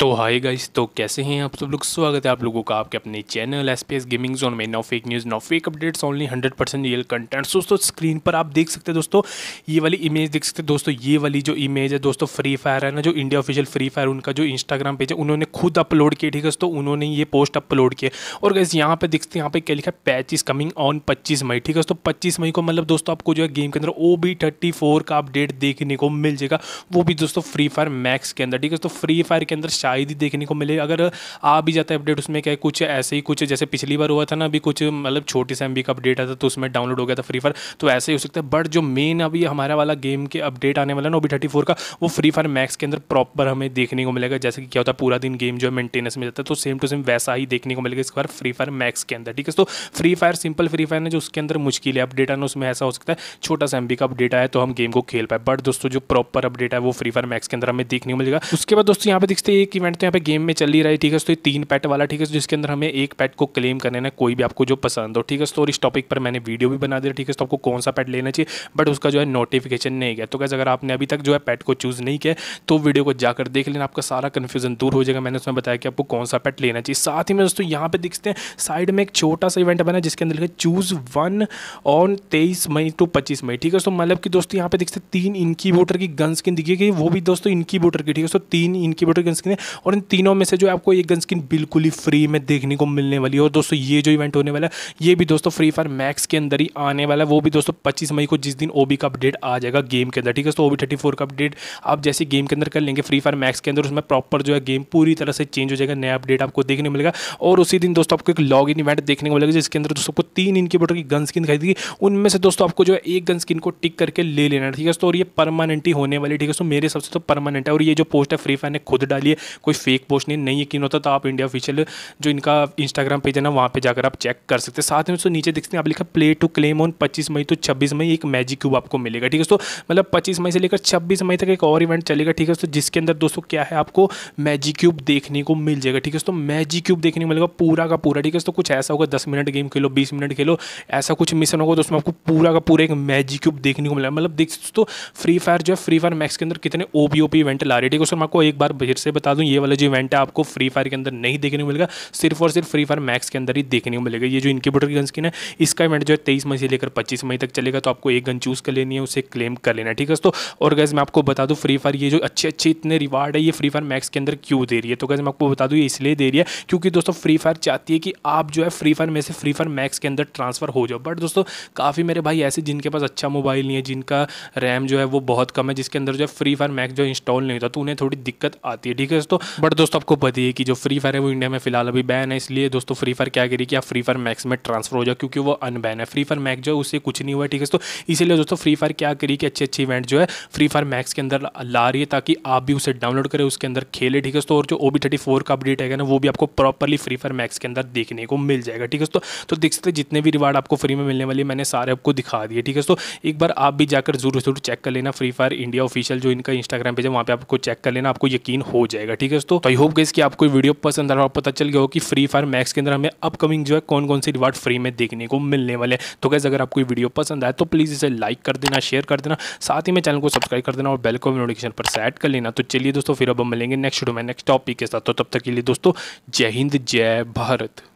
तो hi guys तो कैसे हैं आप सब लोग स्वागत है आप लोगों का आपके अपने channel S P S gaming zone में no fake news no fake updates only 100 percent real content दोस्तों स्क्रीन पर आप देख सकते हैं दोस्तों ये वाली इमेज देख सकते हैं दोस्तों ये वाली जो इमेज है दोस्तों फ्री फायर है ना जो इंडिया ऑफिशियल फ्री फायर उनका जो इंस्टाग्राम पेज है उन्होंने खुद अपलोड किया ठीक है दोस्तों उन्होंने ये पोस्ट अपलोड किया और गैस यहाँ पर देखते हैं यहाँ पर क्या लिखा है पैच इज कमिंग ऑन पच्चीस मई ठीक है दोस्तों पच्चीस मई को मतलब दोस्तों आपको जो है गेम के अंदर ओ बी थर्टी फोर का अपडेट देखने को मिल जाएगा वो भी दोस्तों फ्री फायर मैक्स के अंदर ठीक है दोस्तों फ्री फायर के अंदर शायद ही देखने को मिले अगर आ भी जाता है अपडेट उसमें क्या कुछ ऐसे ही कुछ जैसे पिछली बार हुआ था ना अभी कुछ मतलब छोटी से एम का अपडेट आता तो उसमें डाउनलोड हो गया था फ्री फायर तो ऐसे ही हो सकता है बट जो मेन अभी हमारा वाला गेम के अपडेट आने वाला ना अभी थर्टी का वो फ्री फायर मैक्स के अंदर प्रॉपर हमें देखने को मिलेगा जैसे कि क्या होता है पूरा दिन गेम जो है मेंटेनेंस में जाता है तो सेम टू सेम वैसा ही देखने को मिलेगा इस बार फ्री फायर मैक्स के अंदर ठीक है तो Free Fire simple Free Fire ने जो उसके अंदर मुश्किल है अपडेट आना उसमें ऐसा हो सकता है छोटा सा एम का अपडेट आया तो हम गेम को खेल पाए बट दोस्तों जो प्रॉपर अपडेट है वो फ्री फायर मैक्स के अंदर हमें देखने को मिलेगा उसके बाद दोस्तों यहाँ पे दिखते हैं एक इवेंट तो यहाँ पे गेम में चल ही रहा है ठीक है तो ये तीन पैट वाला ठीक है जिसके अंदर हमें एक पैट को क्लेम करने ना कोई भी आपको जो पसंद हो ठीक है तो और इस टॉपिक पर मैंने वीडियो भी बना दिया ठीक है तो आपको कौन सा पैट लेना चाहिए बट उसका जो है नोटिफिकेशन नहीं गया तो कैसे अगर आपने अभी तक जो है पैट को चूज़ नहीं किया तो वीडियो को जाकर देख लेना आपका सारा कन्फ्यूजन दूर हो जाएगा मैंने उसमें बताया कि आपको कौन सा पैट लेना चाहिए साथ ही में दोस्तों यहाँ पे दिखते हैं साइड में एक छोटा सा इवेंट बना जिसके अंदर लिखा चूज़ वन ऑन तेईस मई टू पच्चीस मई ठीक है तो मतलब कि दोस्तों यहाँ पे दिखते तीन बोटर की गन्स की दिखी गई वो भी दोस्तों बोटर की ठीक है तो तीन इनकी की गन्स की है और इन तीनों में से जो आपको एक गन स्किन बिल्कुल ही फ्री में देखने को मिलने वाली है और दोस्तों ये जो इवेंट होने वाला है ये भी दोस्तों फ्री फायर मैक्स के अंदर ही आने वाला है वो भी दोस्तों पच्चीस मई को जिस दिन ओबी का अपडेट आ जाएगा गेम के अंदर ठीक है तो ओबी थर्टी फोर का अपडेट आप जैसे गेम के अंदर कर लेंगे फ्री फायर मैक्स के अंदर उसमें प्रॉपर जो है गेम पूरी तरह से चेंज हो जाएगा नया अपडेट आपको देखने मिलेगा और उसी दिन दोस्तों आपको एक लॉग इन इवेंट देखने को मिलेगा जिसके अंदर दोस्तों को तीन बोटर की गन स्किन खरीदेगी उनमें से दोस्तों आपको जो है एक गन स्किन को टिक करके ले लेना ठीक है तो और ये परमानेंट ही होने वाली ठीक है तो मेरे सबसे तो परमानेंट है और ये जो पोस्ट है फ्री फायर ने खुद डाली है कोई फेक पोस्ट नहीं नहीं यकीन होता तो आप इंडिया ऑफिशियल जो इनका इंस्टाग्राम पेज है ना वहाँ पर जाकर आप चेक कर सकते हैं साथ में उसको नीचे देखते हैं आप लिखा प्ले टू क्लेम ऑन पच्चीस मई तो छब्बीस मई एक मैजिक क्यूब आपको मिलेगा ठीक है दोस्तों मतलब पच्चीस मई से लेकर छब्बीस मई तक एक और इवेंट चलेगा ठीक है दोस्तों जिसके अंदर दोस्तों क्या है आपको मैजिक क्यूब देखने को मिल जाएगा ठीक है दोस्तों मैजिक क्यूब देखने को मिलेगा पूरा का पूरा ठीक है दोस्तों कुछ ऐसा होगा दस मिनट गेम खेलो बीस मिनट खेलो ऐसा कुछ मिशन होगा दोस्तों आपको पूरा का पूरा एक मैजिक क्यूब देखने को मिलेगा मतलब देख दोस्तों फ्री फायर जो है फ्री फायर मैक्स के अंदर कितने ओ ओपी इवेंट ला रही है ठीक है दोस्तों मैं आपको एक बार फिर से बता दूँ ये वाला जो इवेंट है आपको फ्री फायर के अंदर नहीं देखने को मिलेगा सिर्फ और सिर्फ फ्री फायर मैक्स के अंदर ही देखने को मिलेगा ये जो इनक्यूबेटर की गन स्किन है इसका इवेंट जो है तेईस मई से लेकर पच्चीस मई तक चलेगा तो आपको एक गन चूज़ कर लेनी है उसे क्लेम कर लेना है ठीक है दोस्तों और गैस मैं आपको बता दूँ फ्री फायर ये जो अच्छे अच्छे इतने रिवार्ड है ये फ्री फायर मैक्स के अंदर क्यों दे रही है तो गैस मैं आपको बता दूँ ये इसलिए दे रही है क्योंकि दोस्तों फ्री फायर चाहती है कि आप जो है फ्री फायर में से फ्री फायर मैक्स के अंदर ट्रांसफ़र हो जाओ बट दोस्तों काफ़ी मेरे भाई ऐसे जिनके पास अच्छा मोबाइल नहीं है जिनका रैम जो है वो बहुत कम है जिसके अंदर जो है फ्री फायर मैक्स जो इंस्टॉल नहीं होता तो उन्हें थोड़ी दिक्कत आती है ठीक है दोस्तों बट दोस्तों आपको पता है कि जो फ्री फायर है वो इंडिया में फिलहाल अभी बैन है इसलिए दोस्तों फ्री फायर क्या करेगी आप फ्री फायर मैक्स में ट्रांसफर हो जाए क्योंकि वो अनबैन है फ्री फायर मैक्स जो है उससे कुछ नहीं हुआ ठीक है दोस्तों इसीलिए दोस्तों फ्री फायर क्या कि अच्छे अच्छे इवेंट जो है फ्री फायर मैक्स के अंदर ला रही है ताकि आप भी उसे डाउनलोड करें उसके अंदर खेले ठीक है दोस्तों और जो ओ थर्टी फोर का अपडेट है ना वो भी आपको प्रॉपरली फ्री फायर मैक्स के अंदर देखने को मिल जाएगा ठीक है दोस्तों तो देख सकते जितने भी रिवार्ड आपको फ्री में मिलने वाली मैंने सारे आपको दिखा दिए ठीक है दोस्तों एक बार आप भी जाकर जरूर जरूर चेक कर लेना फ्री फायर इंडिया ऑफिशियल जो इनका इंस्टाग्राम पेज है वहाँ पर आपको चेक कर लेना आपको यकीन हो जाएगा ठीक है दोस्तों तो आई होप गई कि आपको वीडियो पसंद आ रहा पता चल गया हो कि फ्री फायर मैक्स के अंदर हमें अपकमिंग जो है कौन कौन से रिवार्ड फ्री में देखने को मिलने वाले हैं तो कैसे अगर आपको वीडियो पसंद आए तो प्लीज़ इसे लाइक कर देना शेयर कर देना साथ ही में चैनल को सब्सक्राइब कर देना और बेल को नोटिफिकेशन पर सेट कर लेना तो चलिए दोस्तों फिर अब हम मिलेंगे नेक्स्ट वीडियो में नेक्स्ट टॉपिक के साथ तो तब तक के लिए दोस्तों जय हिंद जय भारत